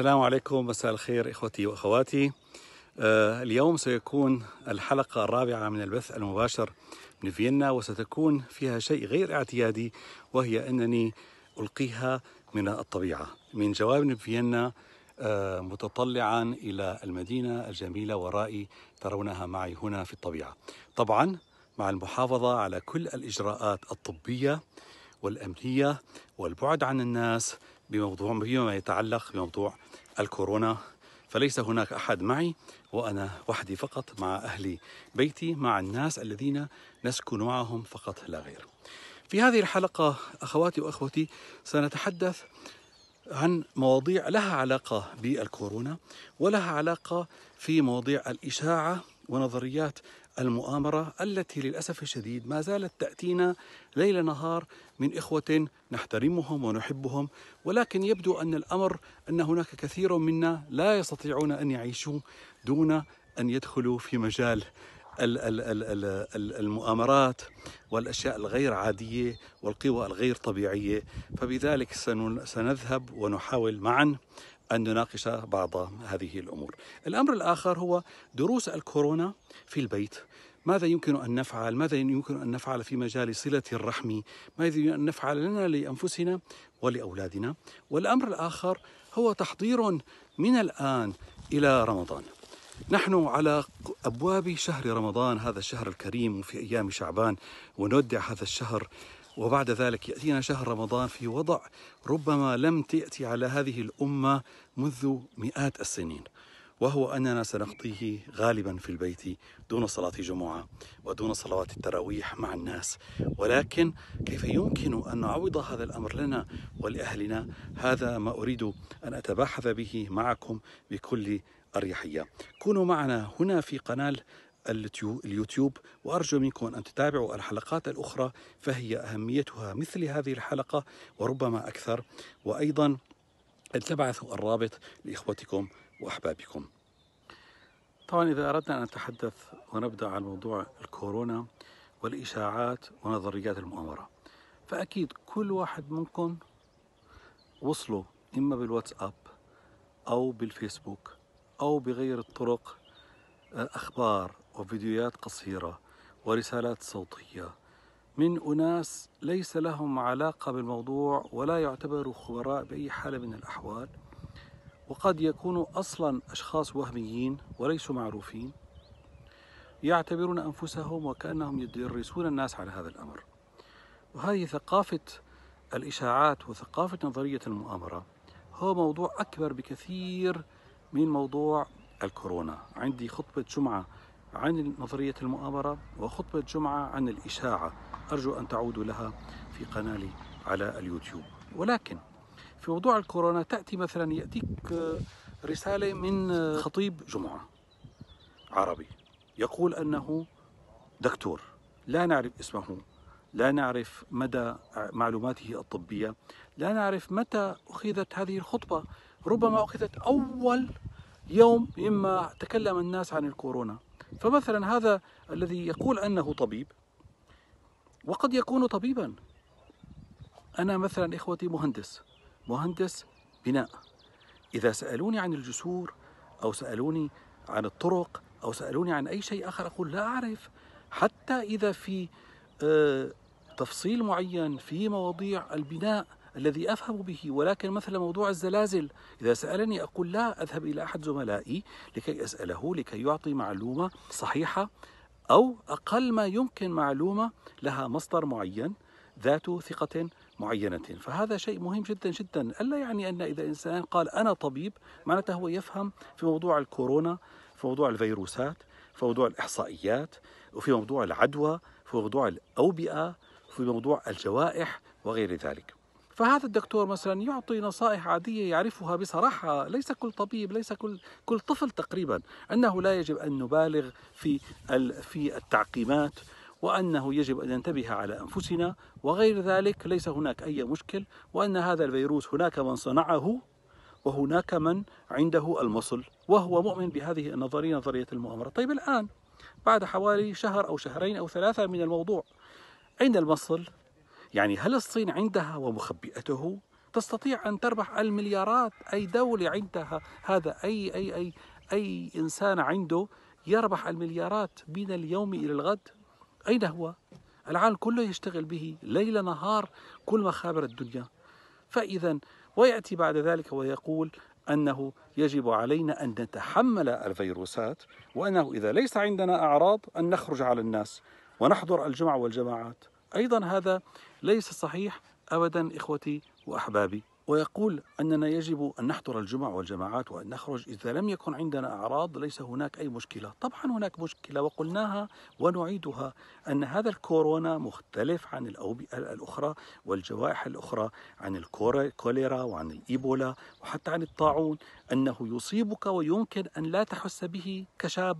السلام عليكم مساء الخير إخوتي وأخواتي آه، اليوم سيكون الحلقة الرابعة من البث المباشر من فيينا وستكون فيها شيء غير اعتيادي وهي أنني ألقيها من الطبيعة من جواب فيينا آه، متطلعا إلى المدينة الجميلة ورائي ترونها معي هنا في الطبيعة طبعا مع المحافظة على كل الإجراءات الطبية والأمنية والبعد عن الناس بموضوع فيما يتعلق بموضوع الكورونا فليس هناك احد معي وانا وحدي فقط مع اهلي بيتي مع الناس الذين نسكن معهم فقط لا غير. في هذه الحلقه اخواتي واخوتي سنتحدث عن مواضيع لها علاقه بالكورونا ولها علاقه في مواضيع الاشاعه ونظريات المؤامرة التي للأسف الشديد ما زالت تأتينا ليل نهار من إخوة نحترمهم ونحبهم ولكن يبدو أن الأمر أن هناك كثير منا لا يستطيعون أن يعيشوا دون أن يدخلوا في مجال المؤامرات والاشياء الغير عاديه والقوى الغير طبيعيه فبذلك سنذهب ونحاول معا أن نناقش بعض هذه الأمور الأمر الآخر هو دروس الكورونا في البيت ماذا يمكن أن نفعل ماذا يمكن أن نفعل في مجال صلة الرحم ماذا يمكن أن نفعل لنا لأنفسنا ولأولادنا والأمر الآخر هو تحضير من الآن إلى رمضان نحن على أبواب شهر رمضان هذا الشهر الكريم وفي أيام شعبان ونودع هذا الشهر وبعد ذلك يأتينا شهر رمضان في وضع ربما لم تأتي على هذه الأمة منذ مئات السنين وهو أننا سنقضيه غالبا في البيت دون صلاة جمعة ودون صلوات التراويح مع الناس ولكن كيف يمكن أن نعوض هذا الأمر لنا ولأهلنا هذا ما أريد أن أتباحث به معكم بكل أريحية كونوا معنا هنا في قناة اليوتيوب وأرجو منكم أن تتابعوا الحلقات الأخرى فهي أهميتها مثل هذه الحلقة وربما أكثر وأيضا أن تبعثوا الرابط لإخوتكم وأحبابكم طبعا إذا أردنا أن نتحدث ونبدأ عن موضوع الكورونا والإشاعات ونظريات المؤامرة فأكيد كل واحد منكم وصلوا إما بالواتساب أو بالفيسبوك أو بغير الطرق آه، أخبار وفيديوهات قصيرة ورسالات صوتية من أناس ليس لهم علاقة بالموضوع ولا يعتبروا خبراء بأي حالة من الأحوال وقد يكونوا أصلا أشخاص وهميين وليسوا معروفين يعتبرون أنفسهم وكأنهم يدرسون الناس على هذا الأمر وهذه ثقافة الإشاعات وثقافة نظرية المؤامرة هو موضوع أكبر بكثير من موضوع الكورونا عندي خطبة جمعة عن نظرية المؤامرة وخطبة جمعة عن الإشاعة أرجو أن تعودوا لها في قنالي على اليوتيوب ولكن في موضوع الكورونا تأتي مثلا يأتيك آه، رسالة من آه، خطيب جمعة عربي يقول أنه دكتور لا نعرف اسمه لا نعرف مدى معلوماته الطبية لا نعرف متى أخذت هذه الخطبة ربما أخذت أول يوم مما تكلم الناس عن الكورونا فمثلا هذا الذي يقول أنه طبيب وقد يكون طبيبا أنا مثلا إخوتي مهندس مهندس بناء إذا سألوني عن الجسور أو سألوني عن الطرق أو سألوني عن أي شيء آخر أقول لا أعرف حتى إذا في آه، تفصيل معين في مواضيع البناء الذي أفهم به ولكن مثل موضوع الزلازل إذا سألني أقول لا أذهب إلى أحد زملائي لكي أسأله لكي يعطي معلومة صحيحة أو أقل ما يمكن معلومة لها مصدر معين ذات ثقة معينة فهذا شيء مهم جدا جدا ألا يعني أن إذا إنسان قال أنا طبيب معناته هو يفهم في موضوع الكورونا في موضوع الفيروسات في موضوع الإحصائيات وفي موضوع العدوى في موضوع الأوبئة في موضوع الجوائح وغير ذلك فهذا الدكتور مثلا يعطي نصائح عادية يعرفها بصراحة ليس كل طبيب ليس كل كل طفل تقريبا أنه لا يجب أن نبالغ في في التعقيمات وأنه يجب أن ننتبه على أنفسنا وغير ذلك ليس هناك أي مشكل وأن هذا الفيروس هناك من صنعه وهناك من عنده المصل وهو مؤمن بهذه النظرية نظرية المؤامرة طيب الآن بعد حوالي شهر أو شهرين أو ثلاثة من الموضوع عند المصل يعني هل الصين عندها ومخبئته تستطيع أن تربح المليارات أي دولة عندها هذا أي أي أي أي إنسان عنده يربح المليارات من اليوم إلى الغد أين هو؟ العالم كله يشتغل به ليل نهار كل مخابر الدنيا فإذا ويأتي بعد ذلك ويقول أنه يجب علينا أن نتحمل الفيروسات وأنه إذا ليس عندنا أعراض أن نخرج على الناس ونحضر الجمع والجماعات أيضا هذا ليس صحيح أبدا إخوتي وأحبابي ويقول أننا يجب أن نحضر الجمع والجماعات وأن نخرج إذا لم يكن عندنا أعراض ليس هناك أي مشكلة طبعا هناك مشكلة وقلناها ونعيدها أن هذا الكورونا مختلف عن الأوبئة الأخرى والجوائح الأخرى عن الكوليرا وعن الإيبولا وحتى عن الطاعون أنه يصيبك ويمكن أن لا تحس به كشاب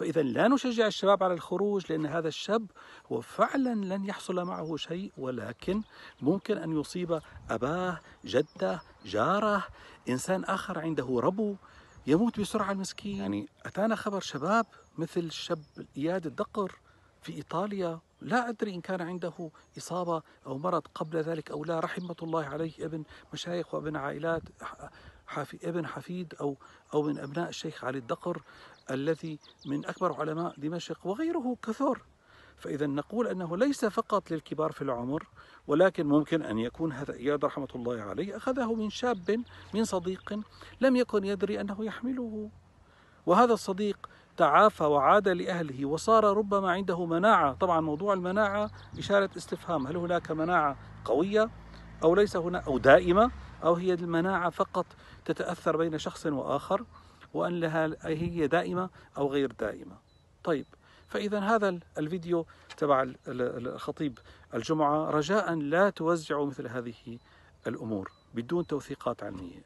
فإذا لا نشجع الشباب على الخروج لأن هذا الشاب هو فعلا لن يحصل معه شيء ولكن ممكن أن يصيب أباه جده جاره إنسان آخر عنده ربو يموت بسرعة المسكين يعني أتانا خبر شباب مثل شاب إياد الدقر في إيطاليا لا أدري إن كان عنده إصابة أو مرض قبل ذلك أو لا رحمة الله عليه ابن مشايخ وابن عائلات حفي ابن حفيد أو أو من أبناء الشيخ علي الدقر الذي من أكبر علماء دمشق وغيره كثر فإذا نقول أنه ليس فقط للكبار في العمر ولكن ممكن أن يكون هذا إياد رحمة الله عليه أخذه من شاب من صديق لم يكن يدري أنه يحمله وهذا الصديق تعافى وعاد لأهله وصار ربما عنده مناعة طبعا موضوع المناعة إشارة استفهام هل هناك مناعة قوية أو ليس هنا أو دائمة أو هي المناعة فقط تتأثر بين شخص وآخر وأن لها هي دائمة أو غير دائمة طيب فإذا هذا الفيديو تبع الخطيب الجمعة رجاء لا توزعوا مثل هذه الأمور بدون توثيقات علمية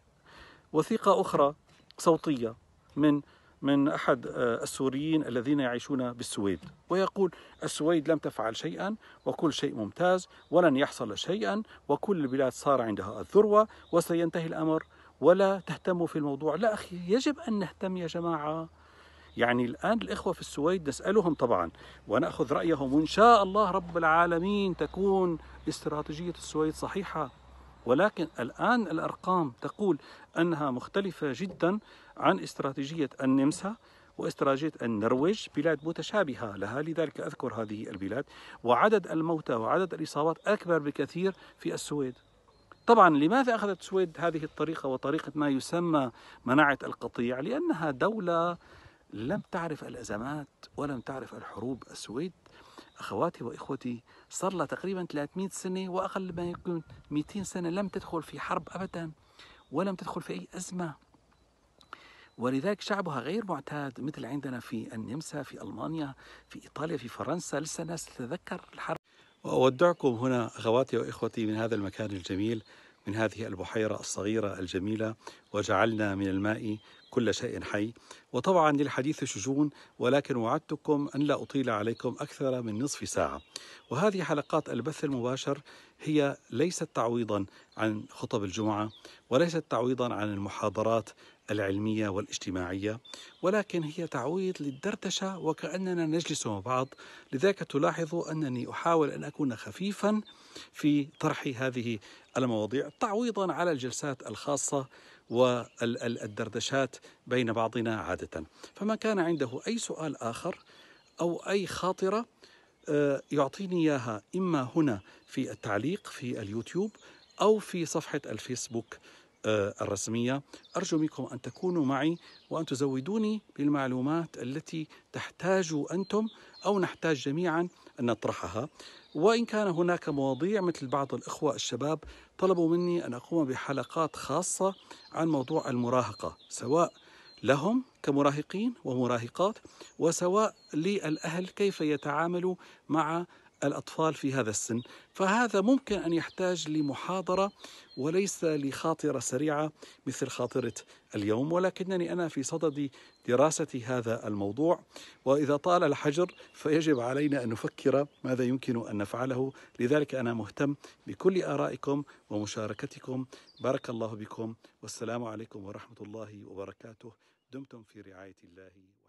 وثيقة أخرى صوتية من من أحد آه، السوريين الذين يعيشون بالسويد ويقول السويد لم تفعل شيئا وكل شيء ممتاز ولن يحصل شيئا وكل البلاد صار عندها الذروة وسينتهي الأمر ولا تهتموا في الموضوع لا أخي يجب أن نهتم يا جماعة يعني الآن الإخوة في السويد نسألهم طبعا ونأخذ رأيهم وإن شاء الله رب العالمين تكون استراتيجية السويد صحيحة ولكن الآن الأرقام تقول أنها مختلفة جدا عن استراتيجية النمسا واستراتيجية النرويج بلاد متشابهة لها لذلك أذكر هذه البلاد وعدد الموتى وعدد الإصابات أكبر بكثير في السويد طبعا لماذا أخذت السويد هذه الطريقة وطريقة ما يسمى مناعة القطيع لأنها دولة لم تعرف الأزمات ولم تعرف الحروب السويد أخواتي وإخوتي صار لها تقريبا 300 سنة وأقل ما يكون 200 سنة لم تدخل في حرب أبدا ولم تدخل في أي أزمة ولذلك شعبها غير معتاد مثل عندنا في النمسا في ألمانيا في إيطاليا في فرنسا لسه الناس تتذكر الحرب وأودعكم هنا أخواتي وإخوتي من هذا المكان الجميل من هذه البحيرة الصغيرة الجميلة وجعلنا من الماء كل شيء حي وطبعا للحديث شجون ولكن وعدتكم أن لا أطيل عليكم أكثر من نصف ساعة وهذه حلقات البث المباشر هي ليست تعويضا عن خطب الجمعة وليست تعويضا عن المحاضرات العلمية والاجتماعية ولكن هي تعويض للدردشة وكأننا نجلس مع بعض لذلك تلاحظ أنني أحاول أن أكون خفيفا في طرح هذه المواضيع تعويضا على الجلسات الخاصة والدردشات بين بعضنا عادة فما كان عنده أي سؤال آخر أو أي خاطرة آه، يعطيني إياها إما هنا في التعليق في اليوتيوب أو في صفحة الفيسبوك آه، الرسمية أرجو منكم أن تكونوا معي وأن تزودوني بالمعلومات التي تحتاج أنتم أو نحتاج جميعا أن نطرحها وإن كان هناك مواضيع مثل بعض الإخوة الشباب طلبوا مني أن أقوم بحلقات خاصة عن موضوع المراهقة سواء لهم كمراهقين ومراهقات وسواء للأهل كيف يتعاملوا مع الأطفال في هذا السن فهذا ممكن أن يحتاج لمحاضرة وليس لخاطرة سريعة مثل خاطرة اليوم ولكنني أنا في صدد دراسة هذا الموضوع وإذا طال الحجر فيجب علينا أن نفكر ماذا يمكن أن نفعله لذلك أنا مهتم بكل آرائكم ومشاركتكم بارك الله بكم والسلام عليكم ورحمة الله وبركاته دمتم في رعاية الله